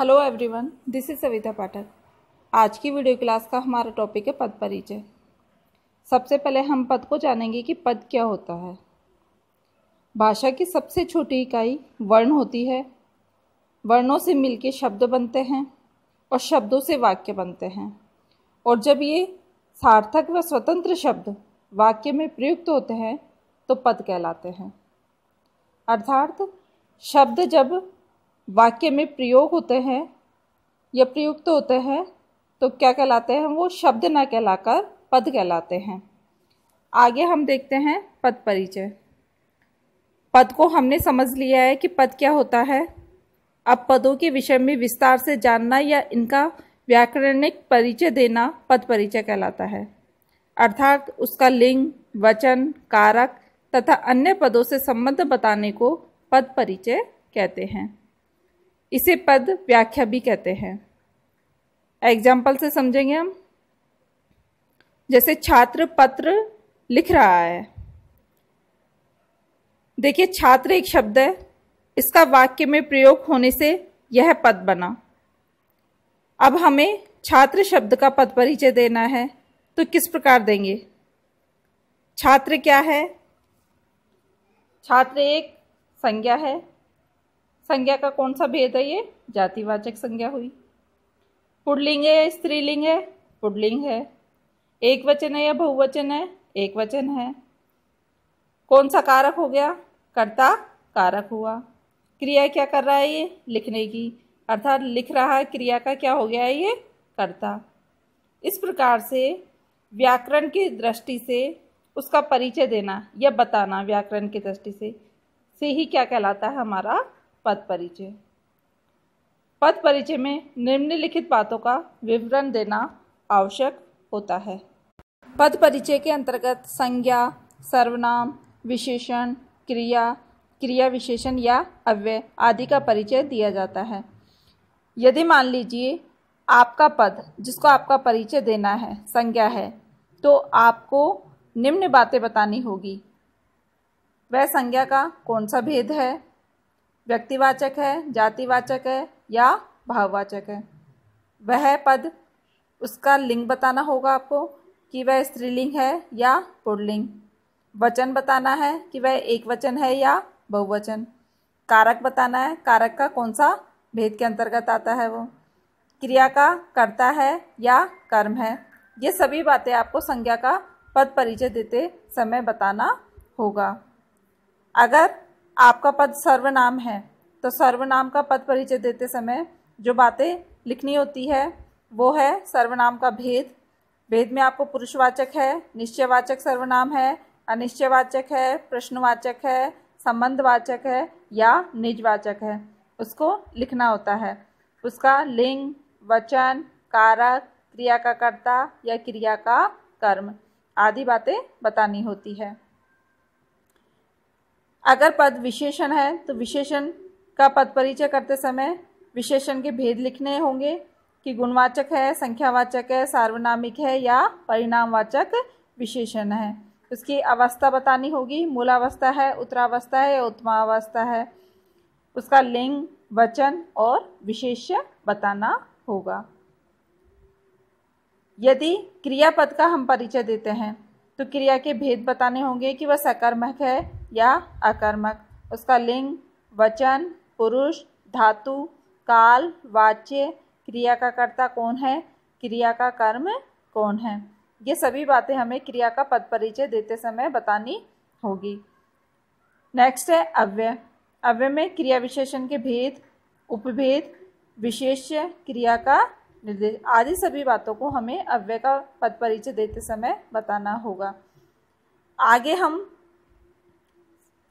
hello everyone this is Savita Pathak आज की video class का हमारा टॉपिक है पद परिचय सबसे पहले हम पद को जानेंगे कि पद क्या होता है भाषा की सबसे छोटी इकाई वर्ण होती है वर्णों से मिलके शब्द बनते हैं और शब्दों से वाक्य बनते हैं और जब ये सार्थक व स्वतंत्र शब्द वाक्य में प्रयुक्त होते हैं तो पद कहलाते हैं अर्थात शब्द जब वाक्य में प्रयोग होते हैं या प्रयुक्त तो होते हैं तो क्या कहलाते हैं वो शब्द न कहलाकर पद कहलाते हैं आगे हम देखते हैं पद परिचय पद को हमने समझ लिया है कि पद क्या होता है अब पदों के विषय में विस्तार से जानना या इनका व्याकरणिक परिचय देना पद परिचय कहलाता है अर्थात उसका लिंग वचन कारक तथा अन्य पदों से संबंध बताने को पद परिचय कहते हैं इसे पद व्याख्या भी कहते हैं एग्जाम्पल से समझेंगे हम जैसे छात्र पत्र लिख रहा है देखिए छात्र एक शब्द है इसका वाक्य में प्रयोग होने से यह पद बना अब हमें छात्र शब्द का पद परिचय देना है तो किस प्रकार देंगे छात्र क्या है छात्र एक संज्ञा है संज्ञा का कौन सा भेद है ये जातिवाचक संज्ञा हुई पुडलिंग है स्त्रीलिंग है पुडलिंग है एक वचन है या बहुवचन है एक वचन है कौन सा कारक हो गया कर्ता कारक हुआ क्रिया क्या कर रहा है ये लिखने की अर्थात लिख रहा है क्रिया का क्या हो गया है ये कर्ता इस प्रकार से व्याकरण की दृष्टि से उसका परिचय देना या बताना व्याकरण की दृष्टि से से ही क्या कहलाता है हमारा पद परिचय पद परिचय में निम्नलिखित बातों का विवरण देना आवश्यक होता है पद परिचय के अंतर्गत संज्ञा सर्वनाम विशेषण क्रिया क्रिया विशेषण या अव्यय आदि का परिचय दिया जाता है यदि मान लीजिए आपका पद जिसको आपका परिचय देना है संज्ञा है तो आपको निम्न बातें बतानी होगी वह संज्ञा का कौन सा भेद है व्यक्तिवाचक है जातिवाचक है या भाववाचक है वह पद उसका लिंग बताना होगा आपको कि वह स्त्रीलिंग है या पुरलिंग वचन बताना है कि वह एक वचन है या बहुवचन कारक बताना है कारक का कौन सा भेद के अंतर्गत आता है वो क्रिया का कर्ता है या कर्म है ये सभी बातें आपको संज्ञा का पद परिचय देते समय बताना होगा अगर आपका पद सर्वनाम है तो सर्वनाम का पद परिचय देते समय जो बातें लिखनी होती है वो है सर्वनाम का भेद भेद में आपको पुरुषवाचक है निश्चयवाचक सर्वनाम है अनिश्चयवाचक है प्रश्नवाचक है संबंधवाचक है या निजवाचक है उसको लिखना होता है उसका लिंग वचन कारक क्रिया का कर्ता या क्रिया का कर्म आदि बातें बतानी होती है अगर पद विशेषण है तो विशेषण का पद परिचय करते समय विशेषण के भेद लिखने होंगे कि गुणवाचक है संख्यावाचक है सार्वनामिक है या परिणामवाचक विशेषण है उसकी अवस्था बतानी होगी मूलावस्था है उत्तरावस्था है या उत्तमावस्था है उसका लिंग वचन और विशेष्य बताना होगा यदि क्रियापद का हम परिचय देते हैं तो क्रिया के भेद बताने होंगे कि वह सकर्मक है या अकर्मक उसका लिंग वचन पुरुष धातु काल वाच्य क्रिया का कर्ता कौन है क्रिया का कर्म कौन है ये सभी बातें हमें क्रिया का पद परिचय देते समय बतानी होगी नेक्स्ट है अव्यय अव्यय में क्रिया विशेषण के भेद उपभेद विशेष्य क्रिया का निर्देश आदि सभी बातों को हमें अव्यय का पद परिचय देते समय बताना होगा आगे हम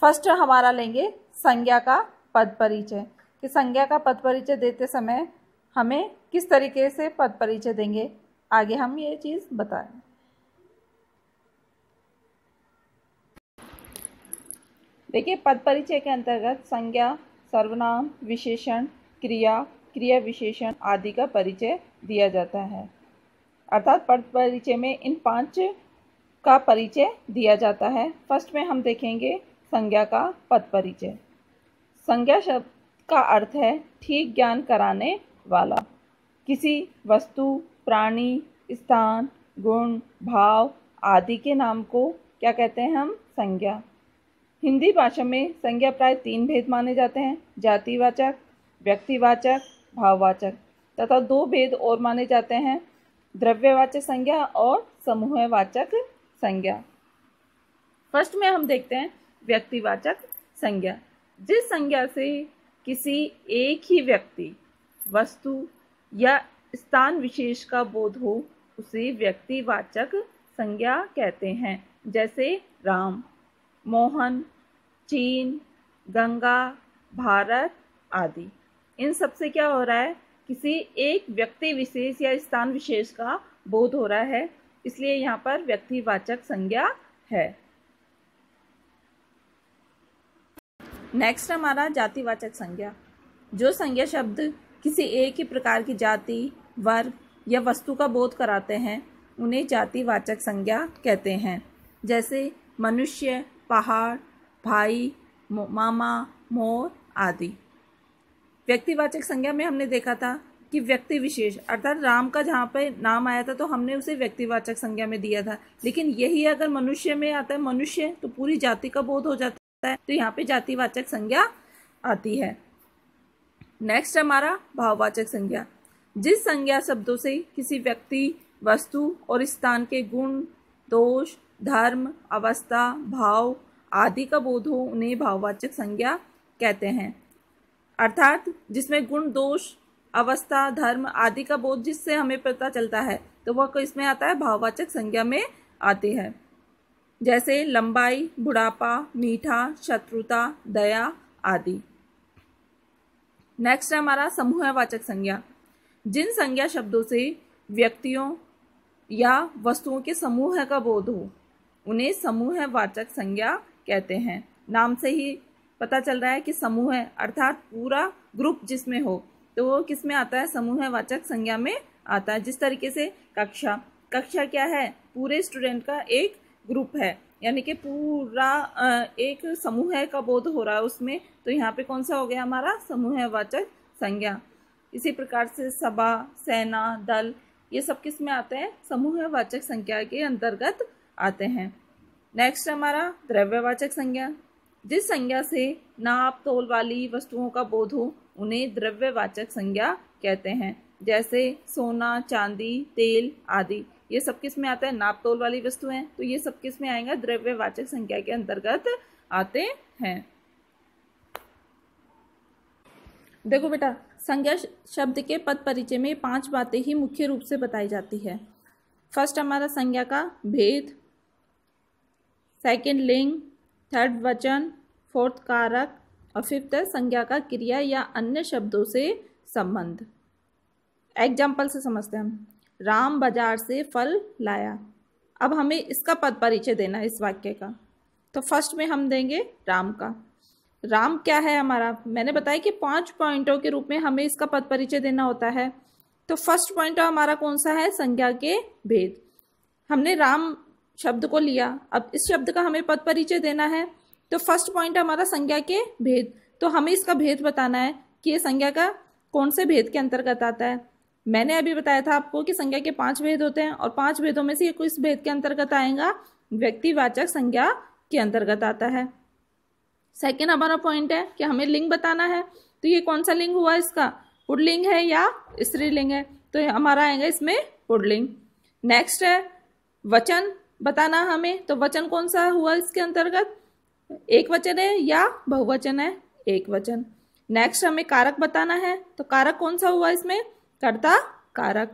फर्स्ट हमारा लेंगे संज्ञा का पद परिचय कि संज्ञा का पद परिचय देते समय हमें किस तरीके से पद परिचय देंगे आगे हम ये चीज़ बताएं देखिए पद परिचय के अंतर्गत संज्ञा सर्वनाम विशेषण क्रिया क्रिया विशेषण आदि का परिचय दिया जाता है अर्थात पद परिचय में इन पांच का परिचय दिया जाता है फर्स्ट में हम देखेंगे संज्ञा का पद परिचय संज्ञा शब्द का अर्थ है ठीक ज्ञान कराने वाला किसी वस्तु प्राणी स्थान गुण भाव आदि के नाम को क्या कहते हैं हम संज्ञा हिंदी भाषा में संज्ञा प्राय तीन भेद माने जाते हैं जातिवाचक व्यक्तिवाचक भाववाचक तथा दो भेद और माने जाते हैं द्रव्यवाचक संज्ञा और समूहवाचक संज्ञा फर्स्ट में हम देखते हैं व्यक्तिवाचक संज्ञा जिस संज्ञा से किसी एक ही व्यक्ति वस्तु या स्थान विशेष का बोध हो उसे व्यक्तिवाचक संज्ञा कहते हैं जैसे राम मोहन चीन गंगा भारत आदि इन सबसे क्या हो रहा है किसी एक व्यक्ति विशेष या स्थान विशेष का बोध हो रहा है इसलिए यहाँ पर व्यक्तिवाचक संज्ञा है नेक्स्ट हमारा जातिवाचक संज्ञा जो संज्ञा शब्द किसी एक ही प्रकार की जाति वर्ग या वस्तु का बोध कराते हैं उन्हें जातिवाचक संज्ञा कहते हैं जैसे मनुष्य पहाड़ भाई मामा मोर आदि व्यक्तिवाचक संज्ञा में हमने देखा था कि व्यक्ति विशेष अर्थात राम का जहाँ पर नाम आया था तो हमने उसे व्यक्तिवाचक संज्ञा में दिया था लेकिन यही अगर मनुष्य में आता है मनुष्य तो पूरी जाति का बोध हो जाता सकता है तो यहाँ पे जातिवाचक संज्ञा आती है नेक्स्ट हमारा भाववाचक संज्ञा जिस संज्ञा शब्दों से किसी व्यक्ति वस्तु और स्थान के गुण दोष धर्म अवस्था भाव आदि का बोध हो उन्हें भाववाचक संज्ञा कहते हैं अर्थात जिसमें गुण दोष अवस्था धर्म आदि का बोध जिससे हमें पता चलता है तो वह इसमें आता है भाववाचक संज्ञा में आती है जैसे लंबाई बुढ़ापा मीठा शत्रुता दया आदि नेक्स्ट है हमारा समूहवाचक संज्ञा जिन संज्ञा शब्दों से व्यक्तियों या वस्तुओं के समूह का बोध हो उन्हें समूहवाचक संज्ञा कहते हैं नाम से ही पता चल रहा है कि समूह है अर्थात पूरा ग्रुप जिसमें हो तो वो किस में आता है समूहवाचक संज्ञा में आता है जिस तरीके से कक्षा कक्षा क्या है पूरे स्टूडेंट का एक ग्रुप है यानी कि पूरा एक समूह का बोध हो रहा है उसमें तो यहाँ पे कौन सा हो गया हमारा समूह वाचक संज्ञा इसी प्रकार से सभा सेना दल ये सब किस में आते हैं समूह वाचक संज्ञा के अंतर्गत आते हैं नेक्स्ट हमारा द्रव्यवाचक संज्ञा जिस संज्ञा से नाप तोल वाली वस्तुओं का बोध हो उन्हें द्रव्यवाचक संज्ञा कहते हैं जैसे सोना चांदी तेल आदि ये सब किस में आता है नाप तोल वाली वस्तु है तो ये सब किस में आएगा द्रव्यवाचक संख्या के अंतर्गत आते हैं देखो बेटा संज्ञा शब्द के पद परिचय में पांच बातें ही मुख्य रूप से बताई जाती है फर्स्ट हमारा संज्ञा का भेद सेकंड लिंग थर्ड वचन फोर्थ कारक और फिफ्थ है संज्ञा का क्रिया या अन्य शब्दों से संबंध एग्जाम्पल से समझते हैं हम राम बाजार से फल लाया अब हमें इसका पद परिचय देना है इस वाक्य का तो फर्स्ट में हम देंगे राम का राम क्या है हमारा मैंने बताया कि पांच पॉइंटों के रूप में हमें इसका पद परिचय देना होता है तो फर्स्ट पॉइंट तो हमारा कौन सा है संज्ञा के भेद हमने राम शब्द को लिया अब इस शब्द का हमें पद परिचय देना है तो फर्स्ट पॉइंट हमारा संज्ञा के भेद तो हमें इसका भेद बताना है कि ये संज्ञा का कौन से भेद के अंतर्गत आता है मैंने अभी बताया था आपको कि संज्ञा के पांच भेद होते हैं और पांच भेदों में से किस भेद के अंतर्गत आएगा व्यक्तिवाचक संज्ञा के अंतर्गत आता है सेकेंड हमारा पॉइंट है कि हमें लिंग बताना है तो ये कौन सा लिंग हुआ इसका पुडलिंग है या स्त्रीलिंग है तो हमारा आएगा इसमें पुडलिंग नेक्स्ट है वचन बताना हमें तो वचन कौन सा हुआ इसके अंतर्गत एक वचन है या बहुवचन है एक वचन नेक्स्ट हमें कारक बताना है तो कारक कौन सा हुआ इसमें कर्ता कारक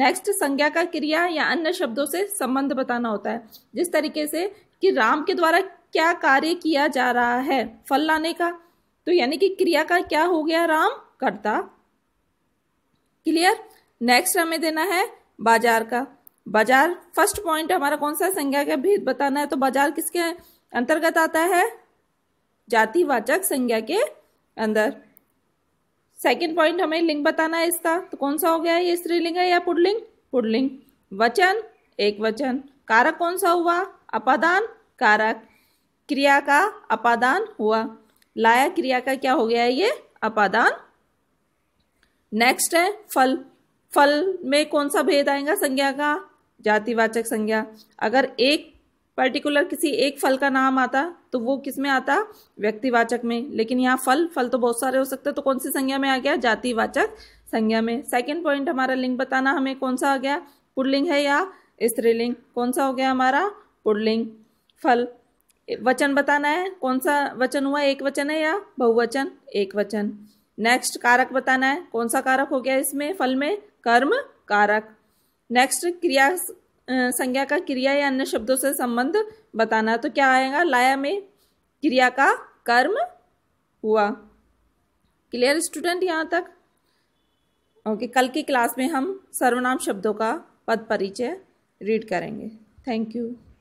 नेक्स्ट संज्ञा का क्रिया या अन्य शब्दों से संबंध बताना होता है जिस तरीके से कि राम के द्वारा क्या कार्य किया जा रहा है फल लाने का तो यानी कि क्रिया का क्या हो गया राम कर्ता क्लियर नेक्स्ट हमें देना है बाजार का बाजार फर्स्ट पॉइंट हमारा कौन सा संज्ञा का भेद बताना है तो बाजार किसके अंतर्गत आता है जातिवाचक संज्ञा के अंदर सेकेंड पॉइंट हमें लिंग बताना है इसका तो कौन सा हो गया ये स्त्रीलिंग है या पुडलिंग पुडलिंग वचन एक वचन कारक कौन सा हुआ अपादान कारक क्रिया का अपादान हुआ लाया क्रिया का क्या हो गया ये अपादान नेक्स्ट है फल फल में कौन सा भेद आएगा संज्ञा का जातिवाचक संज्ञा अगर एक पर्टिकुलर किसी एक फल का नाम आता तो वो किस में आता व्यक्तिवाचक में लेकिन यहाँ फल फल तो बहुत सारे हो सकते हैं तो कौन सी संज्ञा में आ गया जातिवाचक संज्ञा में सेकेंड पॉइंट हमारा लिंग बताना हमें कौन सा आ गया पुडलिंग है या स्त्रीलिंग कौन सा हो गया हमारा पुडलिंग फल वचन बताना है कौन सा वचन हुआ एक वचन है या बहुवचन एक वचन नेक्स्ट कारक बताना है कौन सा कारक हो गया इसमें फल में कर्म कारक नेक्स्ट क्रिया संज्ञा का क्रिया या अन्य शब्दों से संबंध बताना तो क्या आएगा लाया में क्रिया का कर्म हुआ क्लियर स्टूडेंट यहाँ तक ओके कल की क्लास में हम सर्वनाम शब्दों का पद परिचय रीड करेंगे थैंक यू